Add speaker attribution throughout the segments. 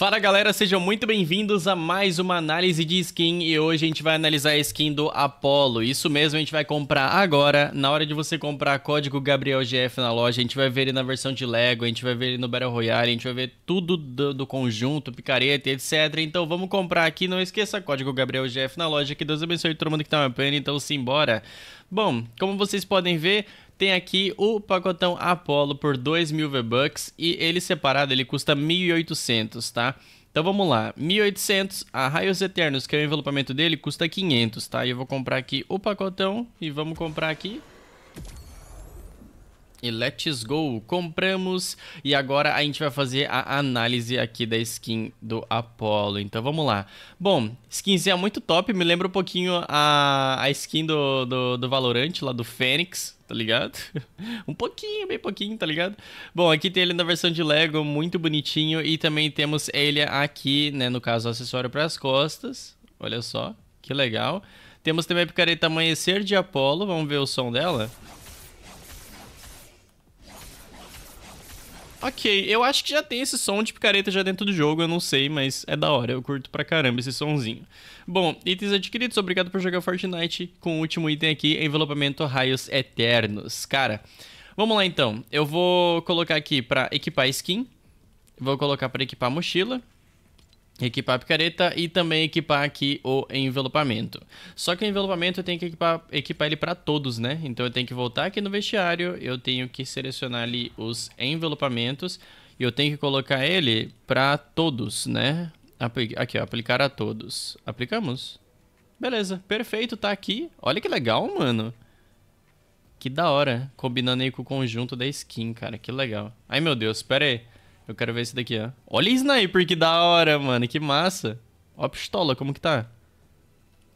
Speaker 1: Fala galera, sejam muito bem-vindos a mais uma análise de skin e hoje a gente vai analisar a skin do Apollo. Isso mesmo, a gente vai comprar agora. Na hora de você comprar código GabrielGF na loja, a gente vai ver ele na versão de Lego, a gente vai ver ele no Battle Royale, a gente vai ver tudo do, do conjunto, picareta, etc. Então vamos comprar aqui, não esqueça código GabrielGF na loja, que Deus abençoe todo mundo que tá me apanhando, então simbora. Bom, como vocês podem ver, tem aqui o pacotão Apollo por 2000 mil V-Bucks e ele separado ele custa 1.800, tá? Então vamos lá, 1.800, a Raios Eternos, que é o envelopamento dele, custa 500, tá? E eu vou comprar aqui o pacotão e vamos comprar aqui e Let's Go. Compramos e agora a gente vai fazer a análise aqui da skin do Apollo. Então vamos lá. Bom, skinzinha é muito top, me lembra um pouquinho a, a skin do, do, do Valorant, lá do Fênix, tá ligado? um pouquinho, bem pouquinho, tá ligado? Bom, aqui tem ele na versão de Lego, muito bonitinho. E também temos ele aqui, né, no caso, acessório para as costas. Olha só, que legal. Temos também a picareta Amanhecer de Apollo, vamos ver o som dela. Ok, eu acho que já tem esse som de picareta já dentro do jogo, eu não sei, mas é da hora, eu curto pra caramba esse sonzinho. Bom, itens adquiridos, obrigado por jogar Fortnite, com o último item aqui, envelopamento raios eternos. Cara, vamos lá então, eu vou colocar aqui pra equipar skin, vou colocar pra equipar mochila, equipar a picareta e também equipar aqui o envelopamento. Só que o envelopamento eu tenho que equipar, equipar ele para todos, né? Então eu tenho que voltar aqui no vestiário, eu tenho que selecionar ali os envelopamentos e eu tenho que colocar ele para todos, né? Aqui, ó, aplicar a todos. Aplicamos. Beleza, perfeito, tá aqui. Olha que legal, mano. Que da hora, combinando aí com o conjunto da skin, cara, que legal. Ai, meu Deus, pera aí. Eu quero ver esse daqui, ó. Olha sniper, que da hora, mano. Que massa. Ó a pistola, como que tá?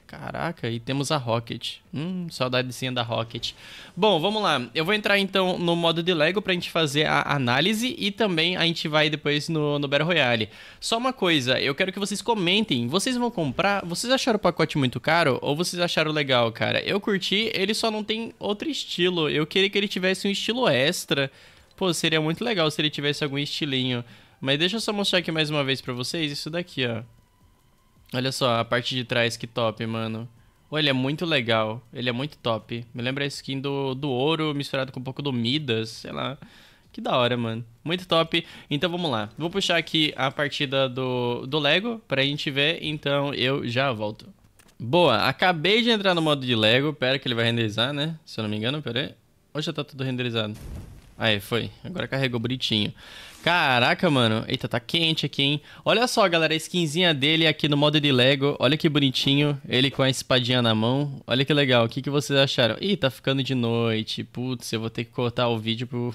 Speaker 1: Caraca, e temos a Rocket. Hum, saudadezinha da Rocket. Bom, vamos lá. Eu vou entrar então no modo de Lego pra gente fazer a análise e também a gente vai depois no, no Battle Royale. Só uma coisa, eu quero que vocês comentem. Vocês vão comprar? Vocês acharam o pacote muito caro ou vocês acharam legal, cara? Eu curti, ele só não tem outro estilo. Eu queria que ele tivesse um estilo extra Pô, seria muito legal se ele tivesse algum estilinho. Mas deixa eu só mostrar aqui mais uma vez pra vocês isso daqui, ó. Olha só a parte de trás, que top, mano. Pô, ele é muito legal. Ele é muito top. Me lembra a skin do, do ouro misturado com um pouco do Midas, sei lá. Que da hora, mano. Muito top. Então vamos lá. Vou puxar aqui a partida do, do Lego pra gente ver. Então eu já volto. Boa, acabei de entrar no modo de Lego. Pera que ele vai renderizar, né? Se eu não me engano, pera aí. Hoje já tá tudo renderizado. Aí, foi. Agora carregou bonitinho. Caraca, mano. Eita, tá quente aqui, hein? Olha só, galera, a skinzinha dele aqui no modo de Lego. Olha que bonitinho. Ele com a espadinha na mão. Olha que legal. O que, que vocês acharam? Ih, tá ficando de noite. Putz, eu vou ter que cortar o vídeo pro,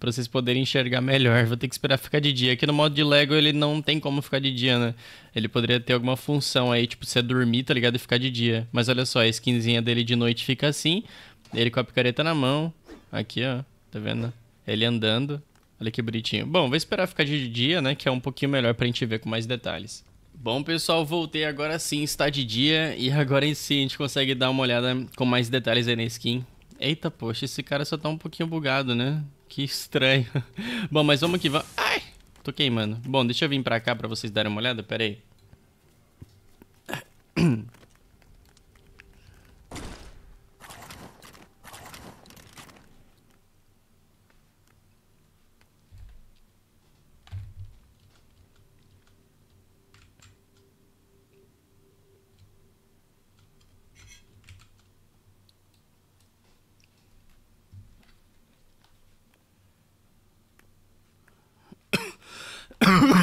Speaker 1: pra vocês poderem enxergar melhor. Vou ter que esperar ficar de dia. Aqui no modo de Lego ele não tem como ficar de dia, né? Ele poderia ter alguma função aí, tipo, se é dormir, tá ligado? E ficar de dia. Mas olha só, a skinzinha dele de noite fica assim. Ele com a picareta na mão. Aqui, ó. Tá vendo? Ele andando. Olha que bonitinho. Bom, vou esperar ficar de dia, né? Que é um pouquinho melhor pra gente ver com mais detalhes. Bom, pessoal, voltei agora sim, está de dia. E agora em si a gente consegue dar uma olhada com mais detalhes aí na skin. Eita, poxa, esse cara só tá um pouquinho bugado, né? Que estranho. Bom, mas vamos que vamos. Ai! Tô queimando. Bom, deixa eu vir pra cá pra vocês darem uma olhada, pera aí.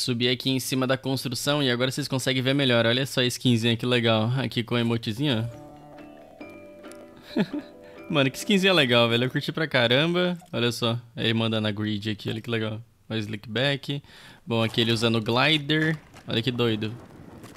Speaker 1: subir aqui em cima da construção e agora vocês conseguem ver melhor. Olha só a skinzinha que legal. Aqui com o emotezinho, Mano, que skinzinha legal, velho. Eu curti pra caramba. Olha só. Ele mandando a grid aqui, olha que legal. O back. Bom, aqui ele usando glider. Olha que doido.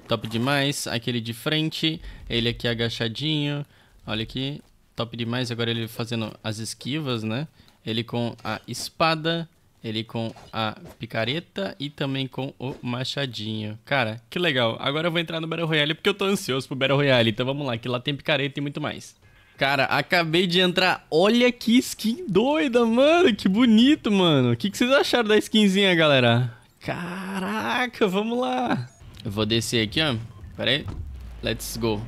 Speaker 1: Top demais. Aquele de frente. Ele aqui agachadinho. Olha aqui. Top demais. Agora ele fazendo as esquivas, né? Ele com a espada. Ele com a picareta e também com o machadinho. Cara, que legal. Agora eu vou entrar no Battle Royale porque eu tô ansioso pro Battle Royale. Então vamos lá, que lá tem picareta e muito mais. Cara, acabei de entrar. Olha que skin doida, mano. Que bonito, mano. O que, que vocês acharam da skinzinha, galera? Caraca, vamos lá. Eu vou descer aqui, ó. Pera aí. Let's go.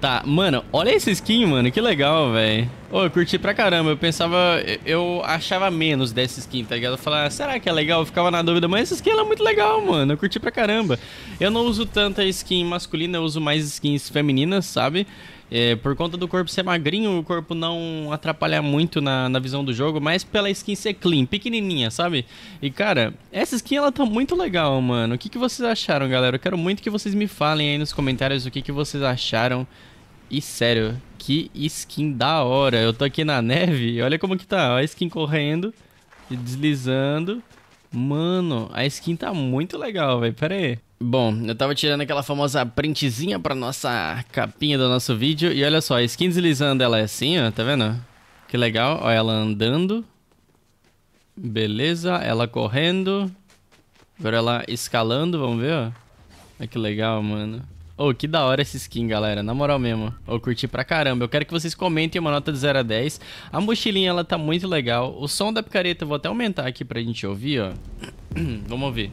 Speaker 1: Tá, mano, olha esse skin, mano. Que legal, velho. Ô, eu curti pra caramba. Eu pensava, eu achava menos dessa skin, tá ligado? Eu falava, será que é legal? Eu ficava na dúvida, mas essa skin é muito legal, mano. Eu curti pra caramba. Eu não uso tanta skin masculina, eu uso mais skins femininas, sabe? É, por conta do corpo ser magrinho, o corpo não atrapalha muito na, na visão do jogo, mas pela skin ser clean, pequenininha, sabe? E cara, essa skin ela tá muito legal, mano. O que, que vocês acharam, galera? Eu quero muito que vocês me falem aí nos comentários o que, que vocês acharam. E sério, que skin da hora. Eu tô aqui na neve e olha como que tá. A skin correndo e deslizando. Mano, a skin tá muito legal, velho. Pera aí. Bom, eu tava tirando aquela famosa printzinha pra nossa capinha do nosso vídeo. E olha só, a skin deslizando ela é assim, ó. Tá vendo? Que legal. Ó, ela andando. Beleza. Ela correndo. Agora ela escalando, vamos ver, ó. Olha que legal, mano. Ô, oh, que da hora essa skin, galera. Na moral mesmo. Eu curti pra caramba. Eu quero que vocês comentem uma nota de 0 a 10. A mochilinha, ela tá muito legal. O som da picareta eu vou até aumentar aqui pra gente ouvir, ó. Vamos ouvir.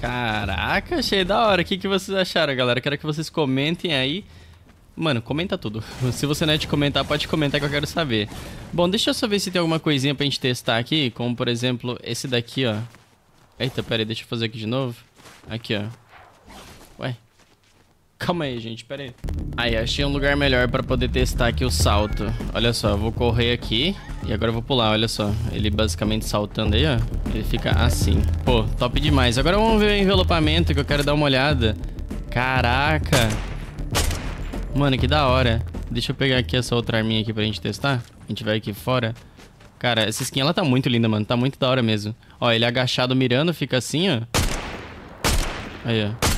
Speaker 1: Caraca, achei da hora. O que, que vocês acharam, galera? Quero que vocês comentem aí. Mano, comenta tudo. Se você não é de comentar, pode comentar que eu quero saber. Bom, deixa eu só ver se tem alguma coisinha pra gente testar aqui. Como, por exemplo, esse daqui, ó. Eita, pera aí, deixa eu fazer aqui de novo. Aqui, ó. Ué. Calma aí, gente, pera aí. Aí, achei um lugar melhor pra poder testar aqui o salto. Olha só, eu vou correr aqui e agora eu vou pular, olha só. Ele basicamente saltando aí, ó. Ele fica assim. Pô, top demais. Agora vamos ver o envelopamento que eu quero dar uma olhada. Caraca! Mano, que da hora. Deixa eu pegar aqui essa outra arminha aqui pra gente testar. A gente vai aqui fora. Cara, essa skin ela tá muito linda, mano. Tá muito da hora mesmo. Ó, ele agachado mirando, fica assim, ó. Aí, ó.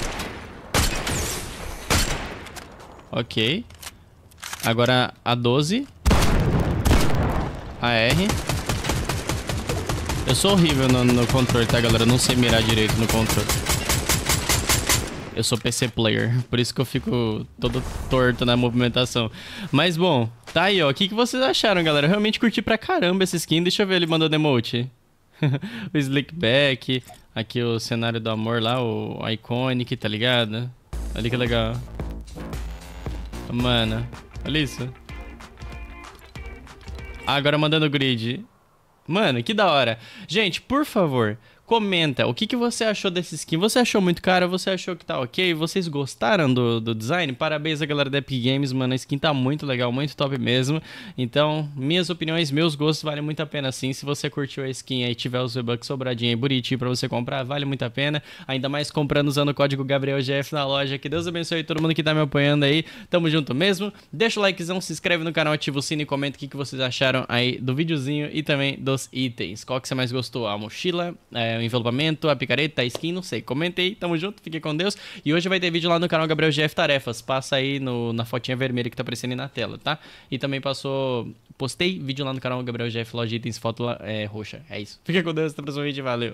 Speaker 1: Ok. Agora a 12. A R. Eu sou horrível no, no controle, tá, galera? Eu não sei mirar direito no controle. Eu sou PC player, por isso que eu fico todo torto na movimentação. Mas, bom, tá aí, ó. O que, que vocês acharam, galera? Eu realmente curti pra caramba esse skin. Deixa eu ver ele mandando emote. o Slickback, aqui o cenário do amor lá, o Iconic, tá ligado? Olha que legal. Mano, olha isso. Ah, agora mandando grid. Mano, que da hora. Gente, por favor, comenta o que, que você achou desse skin. Você achou muito cara? Você achou que tá ok? Vocês gostaram do, do design? Parabéns a galera da Epic Games, mano. A skin tá muito legal, muito top mesmo. Então, minhas opiniões, meus gostos, vale muito a pena sim. Se você curtiu a skin e tiver os V-Bucks sobradinho aí, bonitinho pra você comprar, vale muito a pena. Ainda mais comprando usando o código GabrielGF na loja. Que Deus abençoe todo mundo que tá me apoiando aí. Tamo junto mesmo. Deixa o likezão, se inscreve no canal, ativa o sino e comenta o que, que vocês acharam aí do videozinho e também dos itens. Qual que você mais gostou? A mochila? É, o envelopamento, a picareta, a skin, não sei. Comentei, aí, tamo junto, fique com Deus. E hoje vai ter vídeo lá no canal Gabriel GF Tarefas. Passa aí no, na fotinha vermelha que tá aparecendo aí na tela, tá? E também passou. Postei vídeo lá no canal Gabriel GF Loja Itens Foto é, Roxa. É isso. Fica com Deus, até o próximo vídeo, valeu.